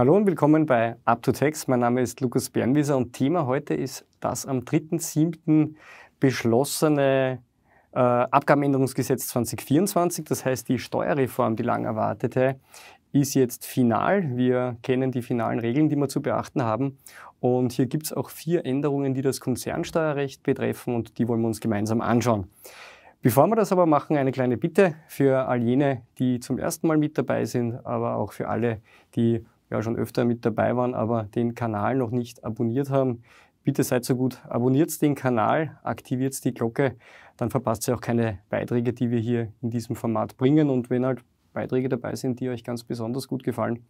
Hallo und willkommen bei Up to Text. Mein Name ist Lukas Bernwieser und Thema heute ist das am 3.7. beschlossene äh, Abgabenänderungsgesetz 2024, das heißt die Steuerreform, die lang erwartete, ist jetzt final. Wir kennen die finalen Regeln, die wir zu beachten haben. Und hier gibt es auch vier Änderungen, die das Konzernsteuerrecht betreffen und die wollen wir uns gemeinsam anschauen. Bevor wir das aber machen, eine kleine Bitte für all jene, die zum ersten Mal mit dabei sind, aber auch für alle, die ja schon öfter mit dabei waren, aber den Kanal noch nicht abonniert haben, bitte seid so gut, abonniert den Kanal, aktiviert die Glocke, dann verpasst ihr auch keine Beiträge, die wir hier in diesem Format bringen. Und wenn halt Beiträge dabei sind, die euch ganz besonders gut gefallen,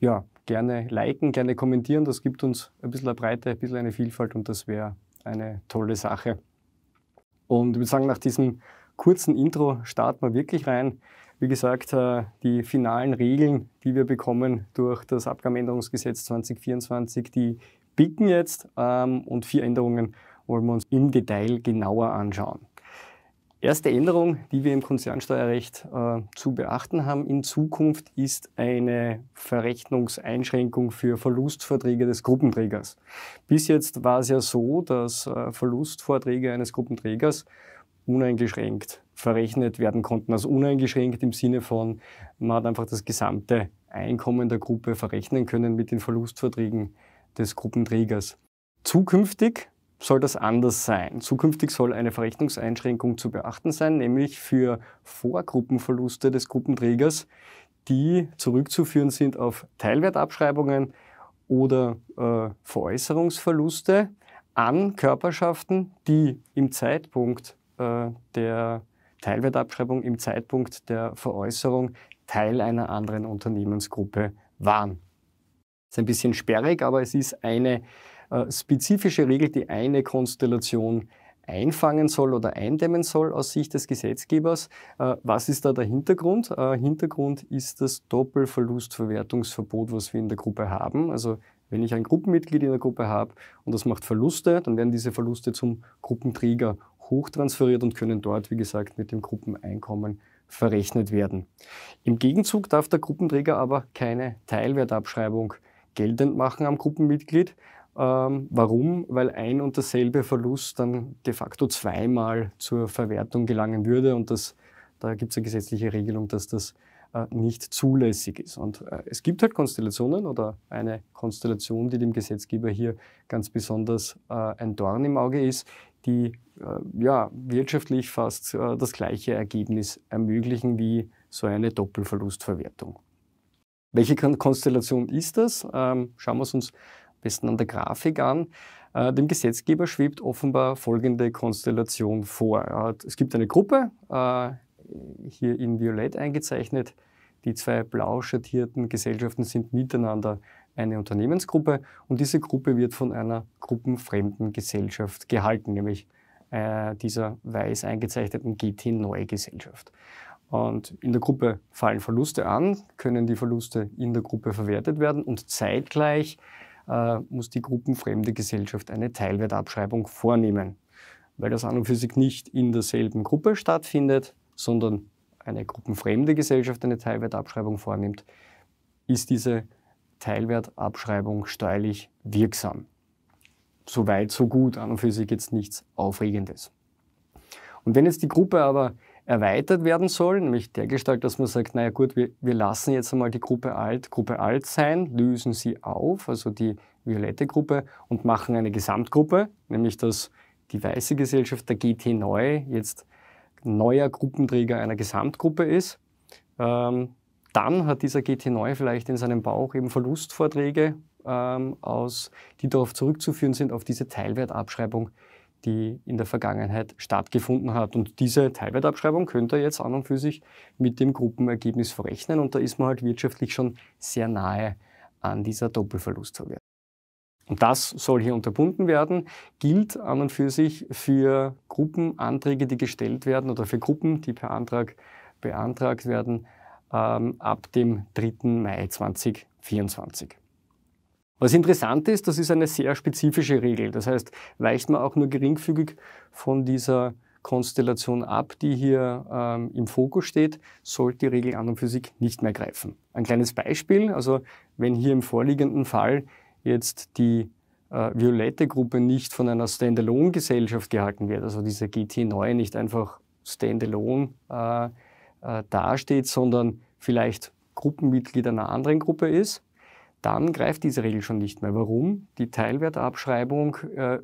ja, gerne liken, gerne kommentieren. Das gibt uns ein bisschen eine Breite, ein bisschen eine Vielfalt und das wäre eine tolle Sache. Und ich würde sagen, nach diesem kurzen Intro starten wir wirklich rein. Wie gesagt, äh, die finalen Regeln, die wir bekommen durch das Abgabenänderungsgesetz 2024, die bieten jetzt ähm, und vier Änderungen wollen wir uns im Detail genauer anschauen. Erste Änderung, die wir im Konzernsteuerrecht äh, zu beachten haben in Zukunft, ist eine Verrechnungseinschränkung für Verlustverträge des Gruppenträgers. Bis jetzt war es ja so, dass äh, Verlustvorträge eines Gruppenträgers uneingeschränkt verrechnet werden konnten also uneingeschränkt im Sinne von, man hat einfach das gesamte Einkommen der Gruppe verrechnen können mit den Verlustverträgen des Gruppenträgers. Zukünftig soll das anders sein. Zukünftig soll eine Verrechnungseinschränkung zu beachten sein, nämlich für Vorgruppenverluste des Gruppenträgers, die zurückzuführen sind auf Teilwertabschreibungen oder äh, Veräußerungsverluste an Körperschaften, die im Zeitpunkt äh, der Teilwertabschreibung im Zeitpunkt der Veräußerung Teil einer anderen Unternehmensgruppe waren. Das ist ein bisschen sperrig, aber es ist eine äh, spezifische Regel, die eine Konstellation einfangen soll oder eindämmen soll aus Sicht des Gesetzgebers. Äh, was ist da der Hintergrund? Äh, Hintergrund ist das Doppelverlustverwertungsverbot, was wir in der Gruppe haben. Also wenn ich ein Gruppenmitglied in der Gruppe habe und das macht Verluste, dann werden diese Verluste zum Gruppenträger hochtransferiert und können dort, wie gesagt, mit dem Gruppeneinkommen verrechnet werden. Im Gegenzug darf der Gruppenträger aber keine Teilwertabschreibung geltend machen am Gruppenmitglied. Ähm, warum? Weil ein und derselbe Verlust dann de facto zweimal zur Verwertung gelangen würde und das, da gibt es eine gesetzliche Regelung, dass das äh, nicht zulässig ist. Und äh, es gibt halt Konstellationen oder eine Konstellation, die dem Gesetzgeber hier ganz besonders äh, ein Dorn im Auge ist, die äh, ja, wirtschaftlich fast äh, das gleiche Ergebnis ermöglichen wie so eine Doppelverlustverwertung. Welche Konstellation ist das? Ähm, schauen wir es uns am besten an der Grafik an. Äh, dem Gesetzgeber schwebt offenbar folgende Konstellation vor. Es gibt eine Gruppe, hier in Violett eingezeichnet. Die zwei blau schattierten Gesellschaften sind miteinander eine Unternehmensgruppe und diese Gruppe wird von einer gruppenfremden Gesellschaft gehalten, nämlich äh, dieser weiß eingezeichneten GT-Neu-Gesellschaft. Und in der Gruppe fallen Verluste an, können die Verluste in der Gruppe verwertet werden und zeitgleich äh, muss die gruppenfremde Gesellschaft eine Teilwertabschreibung vornehmen, weil das an und für sich nicht in derselben Gruppe stattfindet, sondern eine gruppenfremde Gesellschaft eine Teilwertabschreibung vornimmt, ist diese Teilwertabschreibung steuerlich wirksam. Soweit, so gut, an und für sich jetzt nichts Aufregendes. Und wenn jetzt die Gruppe aber erweitert werden soll, nämlich dergestalt, dass man sagt, naja gut, wir, wir lassen jetzt einmal die Gruppe alt, Gruppe alt sein, lösen sie auf, also die violette Gruppe, und machen eine Gesamtgruppe, nämlich dass die weiße Gesellschaft der GT Neu jetzt neuer Gruppenträger einer Gesamtgruppe ist, ähm, dann hat dieser GT9 vielleicht in seinem Bauch eben Verlustvorträge, ähm, aus, die darauf zurückzuführen sind, auf diese Teilwertabschreibung, die in der Vergangenheit stattgefunden hat. Und diese Teilwertabschreibung könnte er jetzt an und für sich mit dem Gruppenergebnis verrechnen. Und da ist man halt wirtschaftlich schon sehr nahe an dieser Doppelverlustverwertung. Und das soll hier unterbunden werden, gilt an und für sich für Gruppenanträge, die gestellt werden oder für Gruppen, die per Antrag beantragt werden, ähm, ab dem 3. Mai 2024. Was interessant ist, das ist eine sehr spezifische Regel. Das heißt, weicht man auch nur geringfügig von dieser Konstellation ab, die hier ähm, im Fokus steht, sollte die Regel an und für sich nicht mehr greifen. Ein kleines Beispiel, also wenn hier im vorliegenden Fall jetzt die äh, violette Gruppe nicht von einer Standalone-Gesellschaft gehalten wird, also diese GT9 nicht einfach Standalone äh, äh, dasteht, sondern vielleicht Gruppenmitglied einer anderen Gruppe ist, dann greift diese Regel schon nicht mehr. Warum? Die Teilwertabschreibung äh,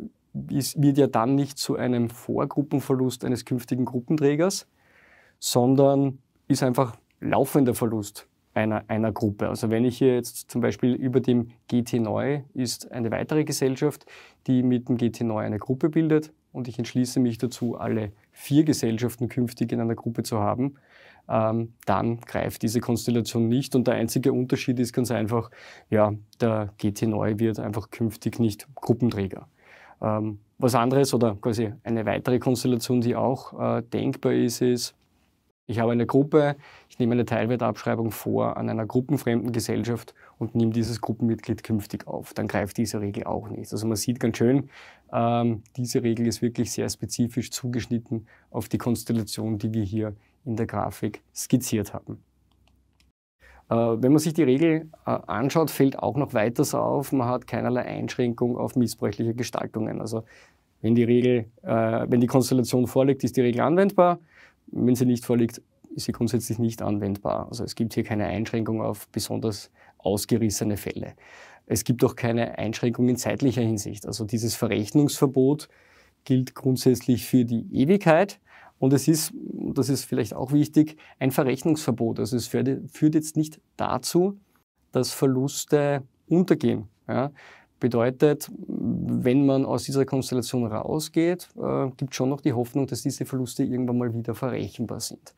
ist, wird ja dann nicht zu einem Vorgruppenverlust eines künftigen Gruppenträgers, sondern ist einfach laufender Verlust einer, einer Gruppe. Also wenn ich hier jetzt zum Beispiel über dem GT Neu ist eine weitere Gesellschaft, die mit dem GT Neu eine Gruppe bildet und ich entschließe mich dazu, alle vier Gesellschaften künftig in einer Gruppe zu haben, ähm, dann greift diese Konstellation nicht. Und der einzige Unterschied ist ganz einfach, ja, der GT neu wird einfach künftig nicht Gruppenträger. Ähm, was anderes oder quasi eine weitere Konstellation, die auch äh, denkbar ist, ist, ich habe eine Gruppe, ich nehme eine Teilwertabschreibung vor an einer gruppenfremden Gesellschaft und nehme dieses Gruppenmitglied künftig auf. Dann greift diese Regel auch nicht. Also man sieht ganz schön, ähm, diese Regel ist wirklich sehr spezifisch zugeschnitten auf die Konstellation, die wir hier in der Grafik skizziert haben. Äh, wenn man sich die Regel äh, anschaut, fällt auch noch weiters auf, man hat keinerlei Einschränkung auf missbräuchliche Gestaltungen. Also wenn die Regel, äh, wenn die Konstellation vorliegt, ist die Regel anwendbar. Wenn sie nicht vorliegt, ist sie grundsätzlich nicht anwendbar. Also es gibt hier keine Einschränkung auf besonders ausgerissene Fälle. Es gibt auch keine Einschränkung in zeitlicher Hinsicht. Also dieses Verrechnungsverbot gilt grundsätzlich für die Ewigkeit. Und es ist, das ist vielleicht auch wichtig, ein Verrechnungsverbot. Also es führt, jetzt nicht dazu, dass Verluste untergehen. Ja. Bedeutet, wenn man aus dieser Konstellation rausgeht, äh, gibt schon noch die Hoffnung, dass diese Verluste irgendwann mal wieder verrechenbar sind.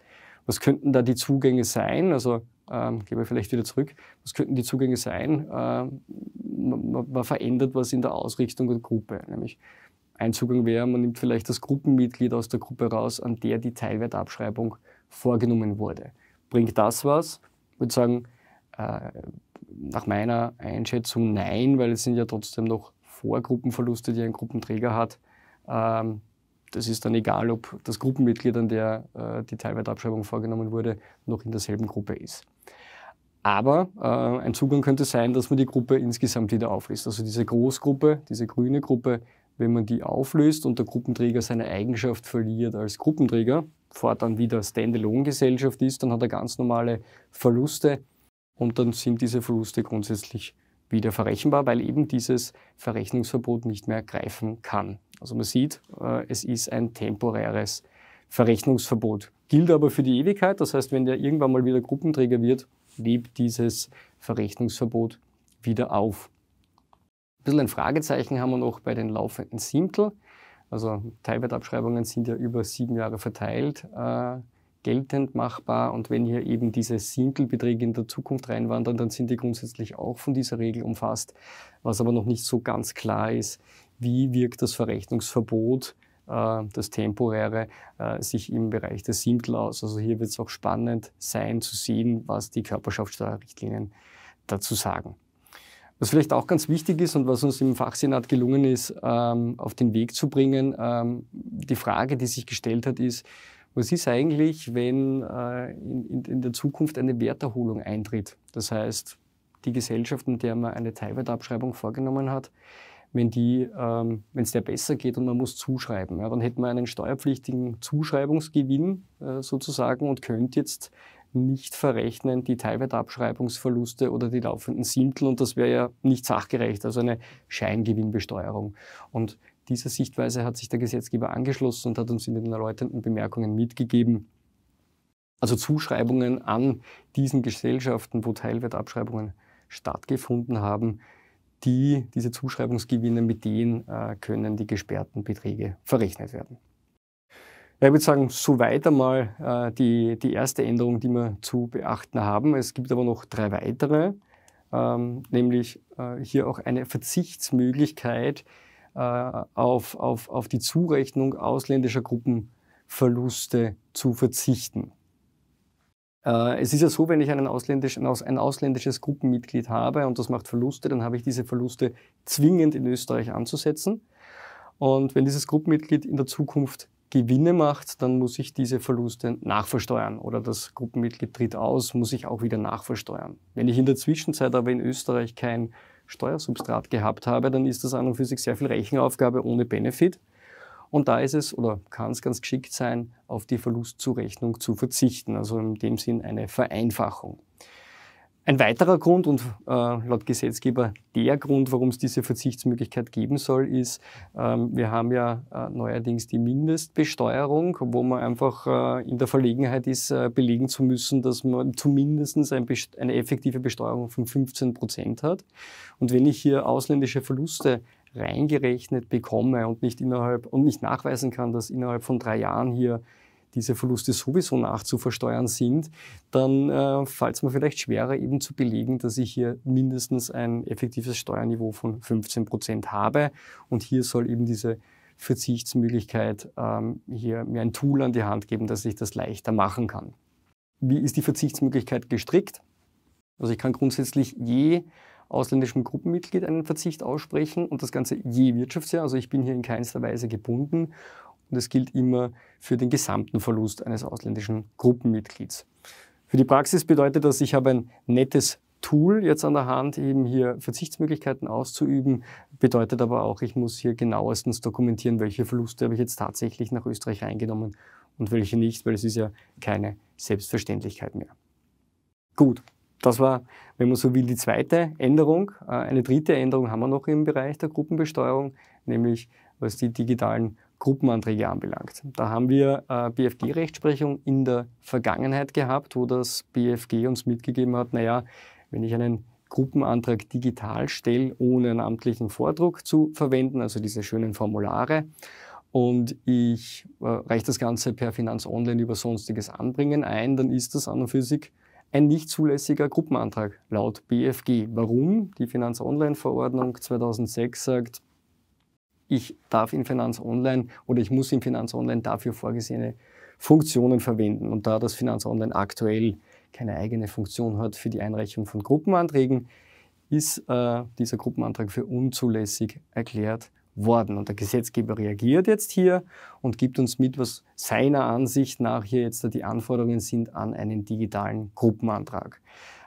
Was könnten da die Zugänge sein? Also ähm, gehen wir vielleicht wieder zurück. Was könnten die Zugänge sein? Ähm, man, man, verändert was in der Ausrichtung der Gruppe, nämlich ein Zugang wäre, man nimmt vielleicht das Gruppenmitglied aus der Gruppe raus, an der die Teilwertabschreibung vorgenommen wurde. Bringt das was? Ich würde sagen, äh, nach meiner Einschätzung nein, weil es sind ja trotzdem noch Vorgruppenverluste, die ein Gruppenträger hat. Ähm, das ist dann egal, ob das Gruppenmitglied, an der äh, die Teilwertabschreibung vorgenommen wurde, noch in derselben Gruppe ist. Aber äh, ein Zugang könnte sein, dass man die Gruppe insgesamt wieder auflöst. Also diese Großgruppe, diese grüne Gruppe wenn man die auflöst und der Gruppenträger seine Eigenschaft verliert als Gruppenträger, fortan wieder Standalone-Gesellschaft ist, dann hat er ganz normale Verluste und dann sind diese Verluste grundsätzlich wieder verrechenbar, weil eben dieses Verrechnungsverbot nicht mehr greifen kann. Also man sieht, äh, es ist ein temporäres Verrechnungsverbot. Gilt aber für die Ewigkeit, das heißt, wenn der irgendwann mal wieder Gruppenträger wird, lebt dieses Verrechnungsverbot wieder auf bisschen ein Fragezeichen haben wir noch bei den laufenden Siebtel. Also Teilwertabschreibungen sind ja über sieben Jahre verteilt äh, geltend machbar. Und wenn hier eben diese Sintelbeträge in der Zukunft reinwandern, dann sind die grundsätzlich auch von dieser Regel umfasst. Was aber noch nicht so ganz klar ist, wie wirkt das Verrechnungsverbot, äh, das temporäre, äh, sich im Bereich der Sintel aus. Also hier wird es auch spannend sein zu sehen, was die Körperschaftssteuerrichtlinien dazu sagen. Was vielleicht auch ganz wichtig ist und was uns im Fachsenat gelungen ist, ähm, auf den Weg zu bringen, ähm, die Frage, die sich gestellt hat, ist, was ist eigentlich, wenn äh, in der Zukunft eine Werterholung eintritt? Das heißt, die Gesellschaften, der man eine Teilwertabschreibung vorgenommen hat, wenn die, ähm, wenn es der besser geht und man muss zuschreiben. Ja, dann hätte man einen steuerpflichtigen Zuschreibungsgewinn äh, sozusagen und könnte jetzt nicht verrechnen die Teilwertabschreibungsverluste oder die laufenden Sintel und das wäre ja nicht sachgerecht, also eine Scheingewinnbesteuerung. Und dieser Sichtweise hat sich der Gesetzgeber angeschlossen und hat uns in den erläuternden Bemerkungen mitgegeben, also Zuschreibungen an diesen Gesellschaften, wo Teilwertabschreibungen stattgefunden haben, die, diese Zuschreibungsgewinne, mit denen äh, können die gesperrten Beträge verrechnet werden. Ja, ich würde sagen, soweit einmal äh, die, die erste Änderung, die wir zu beachten haben. Es gibt aber noch drei weitere, ähm, nämlich äh, hier auch eine Verzichtsmöglichkeit äh, auf, auf, auf die Zurechnung ausländischer Gruppenverluste zu verzichten. Äh, es ist ja so, wenn ich einen ausländisch, ein ausländisches Gruppenmitglied habe und das macht Verluste, dann habe ich diese Verluste zwingend in Österreich anzusetzen. Und wenn dieses Gruppenmitglied in der Zukunft Gewinne macht, dann muss ich diese Verluste nachversteuern oder das Gruppenmitglied tritt aus, muss ich auch wieder nachversteuern. Wenn ich in der Zwischenzeit aber in Österreich kein Steuersubstrat gehabt habe, dann ist das an und für sich sehr viel Rechenaufgabe ohne Benefit. Und da ist es oder kann es ganz geschickt sein, auf die Verlustzurechnung zu verzichten. Also in dem Sinn eine Vereinfachung. Ein weiterer Grund und äh, laut Gesetzgeber der Grund, warum es diese Verzichtsmöglichkeit geben soll, ist, ähm, wir haben ja äh, neuerdings die Mindestbesteuerung, wo man einfach äh, in der Verlegenheit ist, äh, belegen zu müssen, dass man zumindest ein eine effektive Besteuerung von 15 Prozent hat. Und wenn ich hier ausländische Verluste reingerechnet bekomme und nicht innerhalb und nicht nachweisen kann, dass innerhalb von drei Jahren hier diese Verluste sowieso nachzuversteuern sind, dann äh, fällt es mir vielleicht schwerer eben zu belegen, dass ich hier mindestens ein effektives Steuerniveau von 15 Prozent habe. Und hier soll eben diese Verzichtsmöglichkeit ähm, hier mir ein Tool an die Hand geben, dass ich das leichter machen kann. Wie ist die Verzichtsmöglichkeit gestrickt? Also ich kann grundsätzlich je ausländischem Gruppenmitglied einen Verzicht aussprechen und das Ganze je Wirtschaftsjahr. Also ich bin hier in keinster Weise gebunden und das gilt immer für den gesamten Verlust eines ausländischen Gruppenmitglieds. Für die Praxis bedeutet das, ich habe ein nettes Tool jetzt an der Hand, eben hier Verzichtsmöglichkeiten auszuüben, bedeutet aber auch, ich muss hier genauestens dokumentieren, welche Verluste habe ich jetzt tatsächlich nach Österreich reingenommen und welche nicht, weil es ist ja keine Selbstverständlichkeit mehr. Gut, das war, wenn man so will, die zweite Änderung. Äh, eine dritte Änderung haben wir noch im Bereich der Gruppenbesteuerung, nämlich was die digitalen Gruppenanträge anbelangt. Da haben wir äh, BFG-Rechtsprechung in der Vergangenheit gehabt, wo das BFG uns mitgegeben hat, naja, wenn ich einen Gruppenantrag digital stelle, ohne einen amtlichen Vordruck zu verwenden, also diese schönen Formulare, und ich äh, reiche das Ganze per Finanz Online über sonstiges Anbringen ein, dann ist das an und für sich ein nicht zulässiger Gruppenantrag laut BFG. Warum? Die Finanz Online Verordnung 2006 sagt, ich darf in Finanz Online oder ich muss in Finanz Online dafür vorgesehene Funktionen verwenden. Und da das Finanz Online aktuell keine eigene Funktion hat für die Einreichung von Gruppenanträgen, ist äh, dieser Gruppenantrag für unzulässig erklärt worden. Und der Gesetzgeber reagiert jetzt hier und gibt uns mit, was seiner Ansicht nach hier jetzt die Anforderungen sind an einen digitalen Gruppenantrag.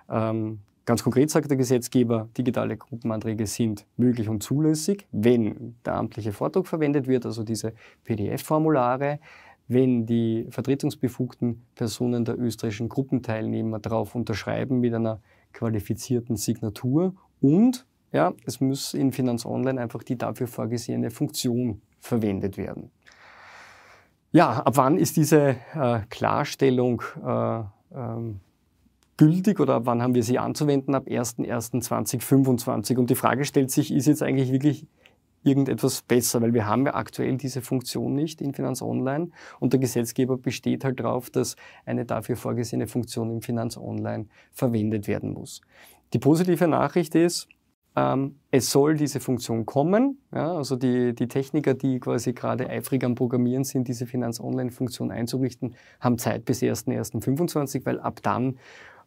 Ähm, Ganz konkret sagt der Gesetzgeber, digitale Gruppenanträge sind möglich und zulässig, wenn der amtliche Vordruck verwendet wird, also diese PDF-Formulare, wenn die vertretungsbefugten Personen der österreichischen Gruppenteilnehmer darauf unterschreiben mit einer qualifizierten Signatur und ja, es muss in Finanzonline einfach die dafür vorgesehene Funktion verwendet werden. Ja, ab wann ist diese äh, Klarstellung äh, ähm, gültig oder wann haben wir sie anzuwenden? Ab 01.01.2025. Und die Frage stellt sich, ist jetzt eigentlich wirklich irgendetwas besser, weil wir haben ja aktuell diese Funktion nicht in Finanz Online und der Gesetzgeber besteht halt darauf, dass eine dafür vorgesehene Funktion in Finanz Online verwendet werden muss. Die positive Nachricht ist, ähm, es soll diese Funktion kommen. Ja, also die, die Techniker, die quasi gerade eifrig am Programmieren sind, diese Finanz Online-Funktion einzurichten, haben Zeit bis 1.1.25, weil ab dann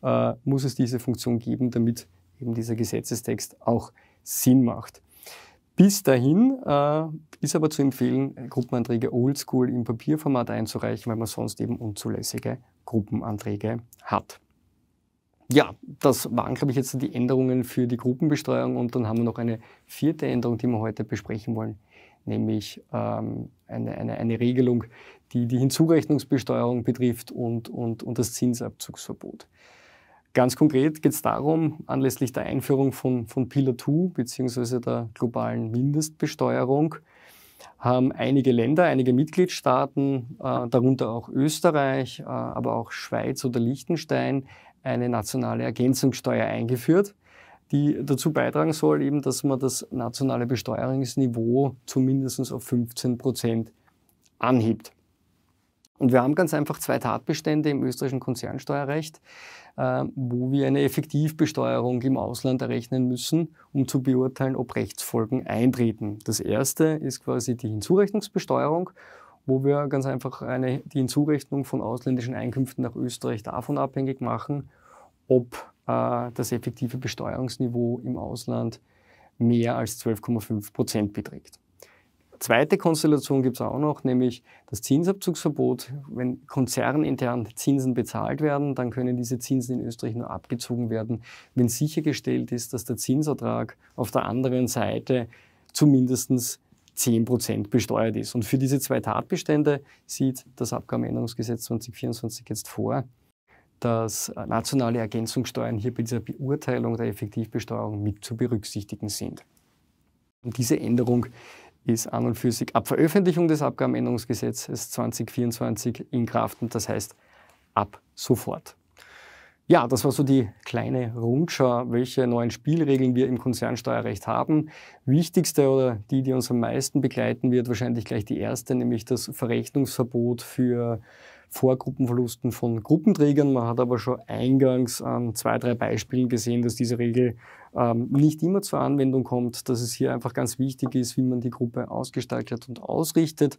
äh, muss es diese Funktion geben, damit eben dieser Gesetzestext auch Sinn macht. Bis dahin äh, ist aber zu empfehlen, Gruppenanträge oldschool im Papierformat einzureichen, weil man sonst eben unzulässige Gruppenanträge hat. Ja, das waren, glaube ich, jetzt die Änderungen für die Gruppenbesteuerung und dann haben wir noch eine vierte Änderung, die wir heute besprechen wollen, nämlich ähm, eine, eine, eine, Regelung, die die Hinzurechnungsbesteuerung betrifft und, und, und das Zinsabzugsverbot. Ganz konkret geht es darum, anlässlich der Einführung von, von Pillar 2 bzw. der globalen Mindestbesteuerung, haben einige Länder, einige Mitgliedstaaten, äh, darunter auch Österreich, äh, aber auch Schweiz oder Liechtenstein, eine nationale Ergänzungssteuer eingeführt, die dazu beitragen soll, eben, dass man das nationale Besteuerungsniveau zumindest auf 15 Prozent anhebt. Und wir haben ganz einfach zwei Tatbestände im österreichischen Konzernsteuerrecht, äh, wo wir eine Effektivbesteuerung im Ausland errechnen müssen, um zu beurteilen, ob Rechtsfolgen eintreten. Das erste ist quasi die Hinzurechnungsbesteuerung, wo wir ganz einfach eine, die Hinzurechnung von ausländischen Einkünften nach Österreich davon abhängig machen, ob äh, das effektive Besteuerungsniveau im Ausland mehr als 12,5 Prozent beträgt zweite Konstellation gibt es auch noch, nämlich das Zinsabzugsverbot. Wenn konzernintern Zinsen bezahlt werden, dann können diese Zinsen in Österreich nur abgezogen werden, wenn sichergestellt ist, dass der Zinsertrag auf der anderen Seite zumindest 10 Prozent besteuert ist. Und für diese zwei Tatbestände sieht das Abgabenänderungsgesetz 2024 jetzt vor, dass nationale Ergänzungssteuern hier bei dieser Beurteilung der Effektivbesteuerung mit zu berücksichtigen sind. Und diese Änderung ist an und für sich ab Veröffentlichung des Abgabenänderungsgesetzes 2024 in Kraft und das heißt ab sofort. Ja, das war so die kleine Rundschau, welche neuen Spielregeln wir im Konzernsteuerrecht haben. Wichtigste oder die, die uns am meisten begleiten wird, wahrscheinlich gleich die erste, nämlich das Verrechnungsverbot für Vorgruppenverlusten von Gruppenträgern. Man hat aber schon eingangs an zwei, drei Beispielen gesehen, dass diese Regel ähm, nicht immer zur Anwendung kommt, dass es hier einfach ganz wichtig ist, wie man die Gruppe ausgestaltet und ausrichtet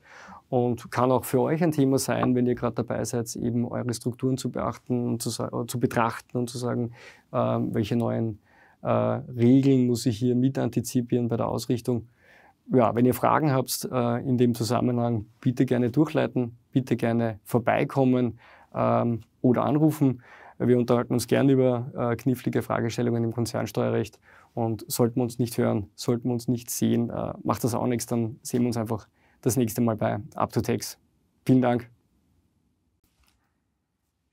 und kann auch für euch ein Thema sein, wenn ihr gerade dabei seid, eben eure Strukturen zu beachten und zu, zu betrachten und zu sagen, ähm, welche neuen äh, Regeln muss ich hier mit antizipieren bei der Ausrichtung. Ja, wenn ihr Fragen habt äh, in dem Zusammenhang, bitte gerne durchleiten bitte gerne vorbeikommen ähm, oder anrufen. Wir unterhalten uns gerne über äh, knifflige Fragestellungen im Konzernsteuerrecht und sollten wir uns nicht hören, sollten wir uns nicht sehen, äh, macht das auch nichts, dann sehen wir uns einfach das nächste Mal bei UpToTax. Vielen Dank.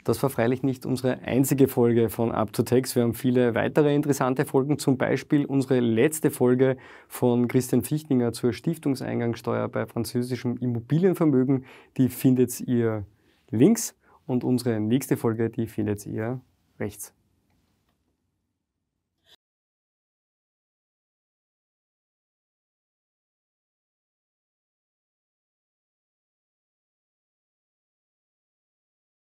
Das war freilich nicht unsere einzige Folge von Up to Text. Wir haben viele weitere interessante Folgen, zum Beispiel unsere letzte Folge von Christian Fichtinger zur Stiftungseingangssteuer bei französischem Immobilienvermögen. Die findet ihr links und unsere nächste Folge, die findet ihr rechts.